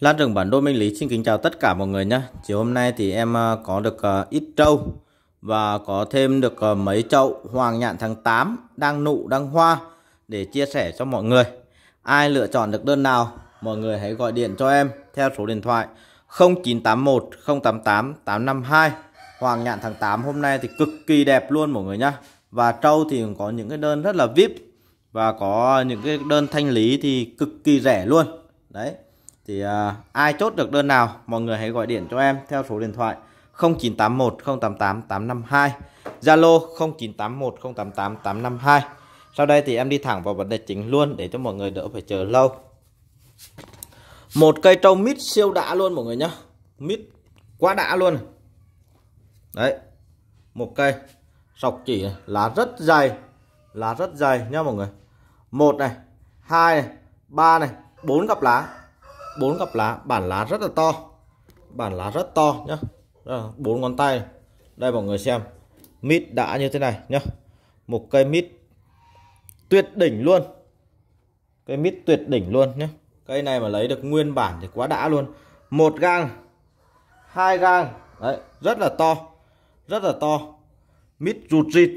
Lan rừng bản đô Minh Lý xin kính chào tất cả mọi người nhé. Chiều hôm nay thì em ờ, có được ờ, ít trâu và có thêm được ờ, mấy chậu hoàng nhạn tháng 8 đang nụ đang hoa để chia sẻ cho mọi người. Ai lựa chọn được đơn nào, mọi người hãy gọi điện cho em theo số điện thoại 0981 088 852. Hoàng nhạn tháng 8 hôm nay thì cực kỳ đẹp luôn mọi người nhé. Và trâu thì có những cái đơn rất là VIP và có những cái đơn thanh lý thì cực kỳ rẻ luôn. Đấy thì à, ai chốt được đơn nào mọi người hãy gọi điện cho em theo số điện thoại 0981 088 852 Zalo 0981 088 852 sau đây thì em đi thẳng vào vấn đề chính luôn để cho mọi người đỡ phải chờ lâu một cây trâu mít siêu đã luôn mọi người nhá mít quá đã luôn đấy một cây sọc chỉ lá rất dày lá rất dày nhá mọi người một này hai này ba này bốn cặp lá bốn cặp lá bản lá rất là to bản lá rất to nhá bốn ngón tay đây mọi người xem mít đã như thế này nhá một cây mít tuyệt đỉnh luôn cây mít tuyệt đỉnh luôn nhé cây này mà lấy được nguyên bản thì quá đã luôn một gang hai gang đấy rất là to rất là to mít rụt rịt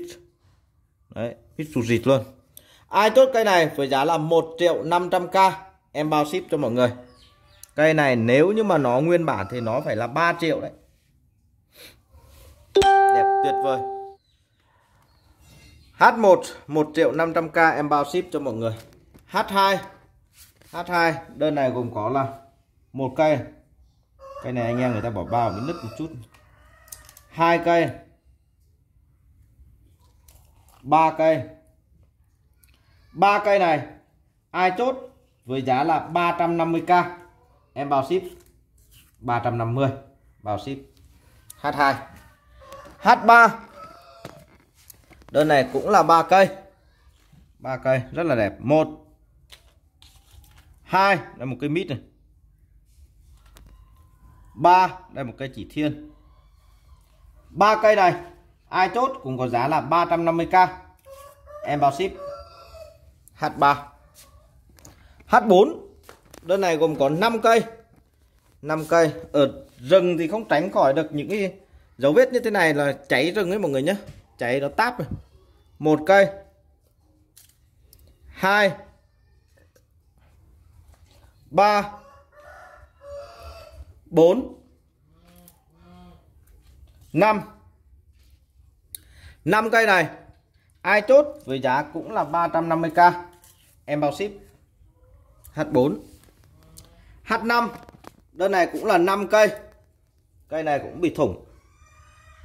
đấy mít rụt rịt luôn ai tốt cây này với giá là 1 triệu 500k em bao ship cho mọi người Cây này nếu như mà nó nguyên bản thì nó phải là 3 triệu đấy Đẹp tuyệt vời H1 1 triệu 500k em bao ship cho mọi người H2 H2 đơn này gồm có là một cây cây này anh em người ta bỏ bao cái nứt một chút hai cây ba cây ba cây này ai chốt với giá là 350k em bao ship 350 bao ship H2 H3 đơn này cũng là ba cây ba cây rất là đẹp một hai là một cây mít này ba đây một cây chỉ thiên ba cây này ai chốt cũng có giá là 350k em bao ship H3 H4 Đơn này gồm có 5 cây 5 cây Ở rừng thì không tránh khỏi được những cái dấu vết như thế này là cháy rừng ấy mọi người nhé Cháy nó táp này một cây hai ba bốn năm năm cây này ai chốt với giá cũng là 350k em bao ship H4 H5 đơn này cũng là 5 cây cây này cũng bị thủng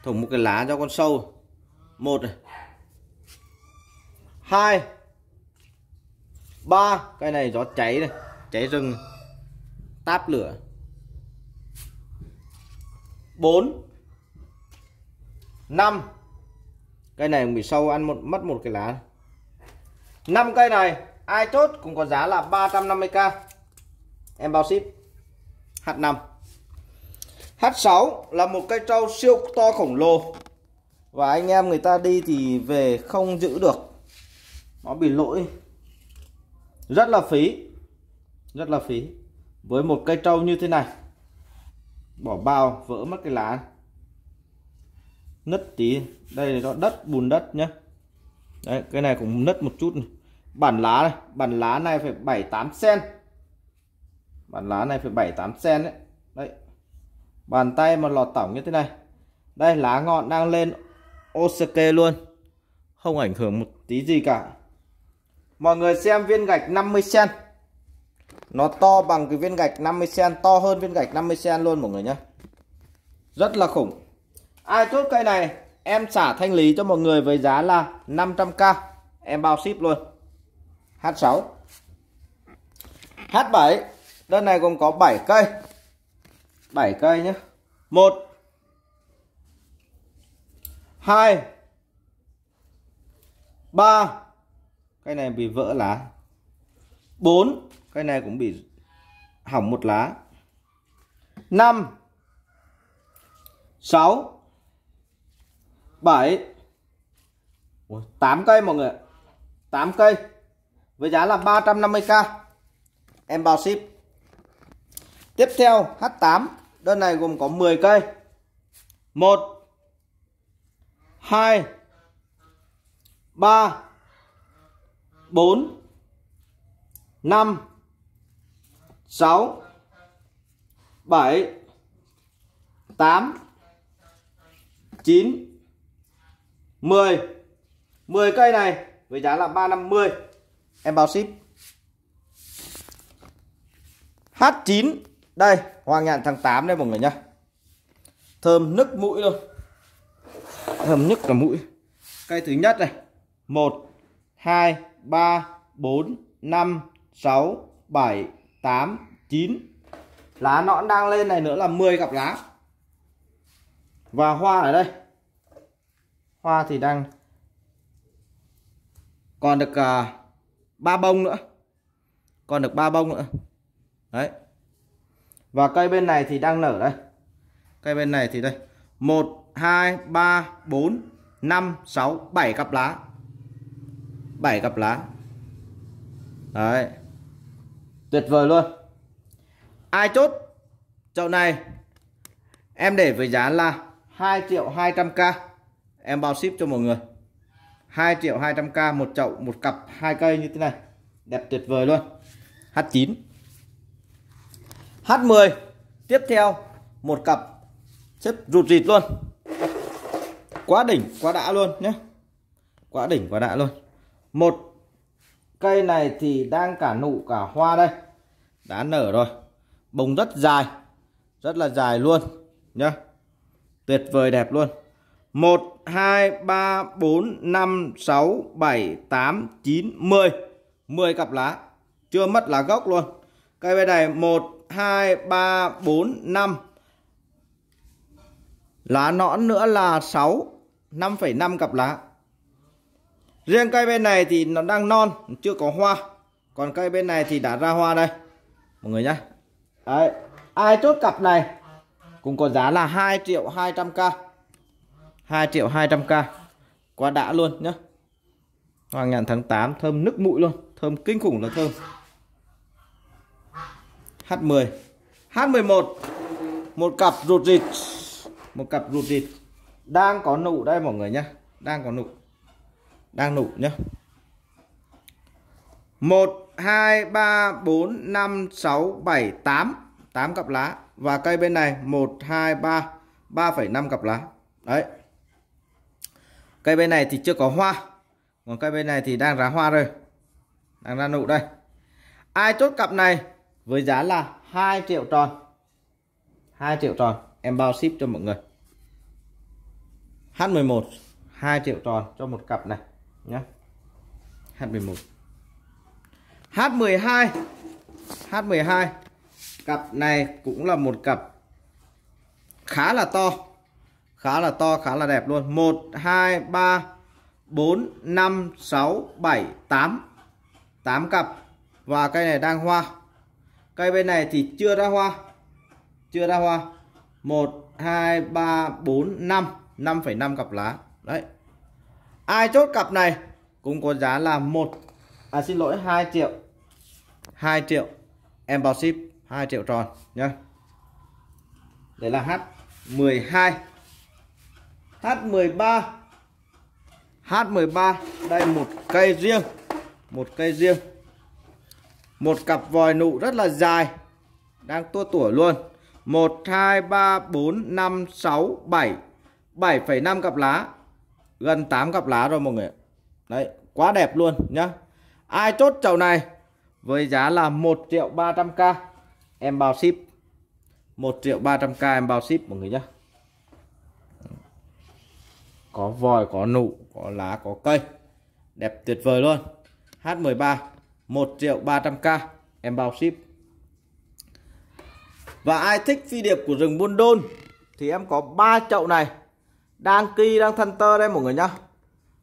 thủng một cái lá cho con sâu một này hai ba cây này gió cháy này cháy rừng táp lửa bốn năm cây này bị sâu ăn một mất một cái lá năm cây này ai chốt cũng có giá là 350k em bao ship H5 H6 là một cây trâu siêu to khổng lồ và anh em người ta đi thì về không giữ được nó bị lỗi rất là phí rất là phí với một cây trâu như thế này bỏ bao vỡ mất cái lá nứt tí đây là đất bùn đất nhá Đấy, cái này cũng nứt một chút này. bản lá này bản lá này phải 7 8 cm bản lá này phải 7 8 cm đấy đấy bàn tay mà lọt tỏng như thế này đây lá ngọn đang lên ok luôn không ảnh hưởng một tí gì cả mọi người xem viên gạch 50 cm nó to bằng cái viên gạch 50 cm to hơn viên gạch 50 cm luôn mọi người nhé rất là khủng ai chốt cây này em xả thanh lý cho mọi người với giá là 500k em bao ship luôn H6 H7 đơn này gồm có 7 cây. 7 cây nhé. 1 2 3 Cây này bị vỡ lá. 4 Cây này cũng bị hỏng một lá. 5 6 7 8 cây mọi người 8 cây với giá là 350k em bao ship Tiếp theo H8 Đơn này gồm có 10 cây 1 2 3 4 5 6 7 8 9 10 10 cây này với giá là 350 Em bao ship H9 đây hoa nhạn tháng 8 đây mọi người nhá thơm nức mũi luôn thơm nhất cả mũi cây thứ nhất này 1 2 3 4 5 6 7 8 9 lá nõn đang lên này nữa là 10 cặp lá và hoa ở đây hoa thì đang còn được uh, ba bông nữa còn được ba bông nữa đấy và cây bên này thì đang nở đây. Cây bên này thì đây. 1 2 3 4 5 6 7 cặp lá. 7 cặp lá. Đấy. Tuyệt vời luôn. Ai chốt chậu này em để với giá là 2 triệu 200k. Em bao ship cho mọi người. 2 triệu 200k một chậu một cặp hai cây như thế này. Đẹp tuyệt vời luôn. H9 H10 tiếp theo một cặp chất rụt rịt luôn quá đỉnh quá đã luôn nhé quá đỉnh quá đã luôn một cây này thì đang cả nụ cả hoa đây đã nở rồi bông rất dài rất là dài luôn nhá tuyệt vời đẹp luôn 1 2 3 4 5 6 7 8 9 10 10 cặp lá chưa mất lá gốc luôn cây bên này 1 2, 3, 4, 5. Lá nõn nữa là 6, 5,5 cặp lá. Riêng cây bên này thì nó đang non, chưa có hoa. Còn cây bên này thì đã ra hoa đây. Mọi người nhé Đấy, ai chốt cặp này cũng có giá là 2 triệu 200k. 2 triệu 200k. Quá đã luôn nhá. Hoàng nhãn tháng 8 thơm nức mũi luôn, thơm kinh khủng là thơm. H10 H11 một cặp rụt rịt một cặp rụt rịt đang có nụ đây mọi người nhé đang có nụ đang nụ nhé 1 2 3 4 5 6 7 8 8 cặp lá và cây bên này 1 2 3 3,5 cặp lá đấy cây bên này thì chưa có hoa còn cây bên này thì đang ra hoa rồi đang ra nụ đây ai chốt cặp này với giá là 2 triệu tròn 2 triệu tròn em bao ship cho mọi người H11 2 triệu tròn cho một cặp này nhé H11 H12 H12 cặp này cũng là một cặp khá là to khá là to khá là đẹp luôn 1 2 3 4 5 6 7 8 8 cặp và cây này đang hoa cây bên này thì chưa ra hoa chưa ra hoa 1 2 3 4 5 5,5 cặp lá đấy ai chốt cặp này cũng có giá là một à xin lỗi 2 triệu 2 triệu em bao ship 2 triệu tròn nhá đấy là H12 H13 H13 đây một cây riêng một cây riêng một cặp vòi nụ rất là dài đang tua tủa luôn 1 2 3 4 5 6 7 7,5 cặp lá gần 8 cặp lá rồi mọi người đấy quá đẹp luôn nhá ai chốt chậu này với giá là 1 triệu 300k em bao ship 1 triệu 300k em bao ship mọi người nhá có vòi có nụ có lá có cây đẹp tuyệt vời luôn H13 1 triệu 300k em bao ship và ai thích phi điệp của rừng buôn đôn thì em có ba chậu này đang kỳ đang thân tơ đây mọi người nhá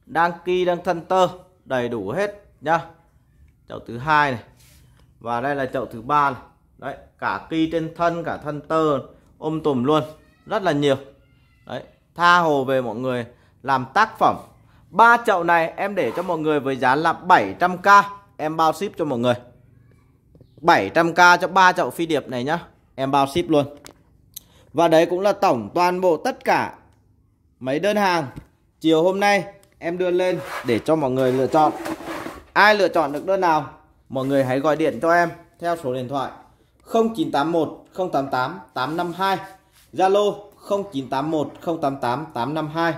đang kỳ đang thân tơ đầy đủ hết nhá chậu thứ hai này và đây là chậu thứ ba này đấy cả kỳ trên thân cả thân tơ ôm um tùm luôn rất là nhiều đấy tha hồ về mọi người làm tác phẩm ba chậu này em để cho mọi người với giá là 700k em bao ship cho mọi người 700k cho ba chậu phi điệp này nhá em bao ship luôn và đấy cũng là tổng toàn bộ tất cả mấy đơn hàng chiều hôm nay em đưa lên để cho mọi người lựa chọn ai lựa chọn được đơn nào mọi người hãy gọi điện cho em theo số điện thoại 0981 088 852 Zalo 0981 088 852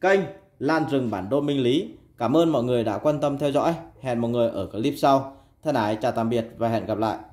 kênh Lan rừng bản đồ Minh Lý cảm ơn mọi người đã quan tâm theo dõi Hẹn mọi người ở clip sau. Thân ái chào tạm biệt và hẹn gặp lại.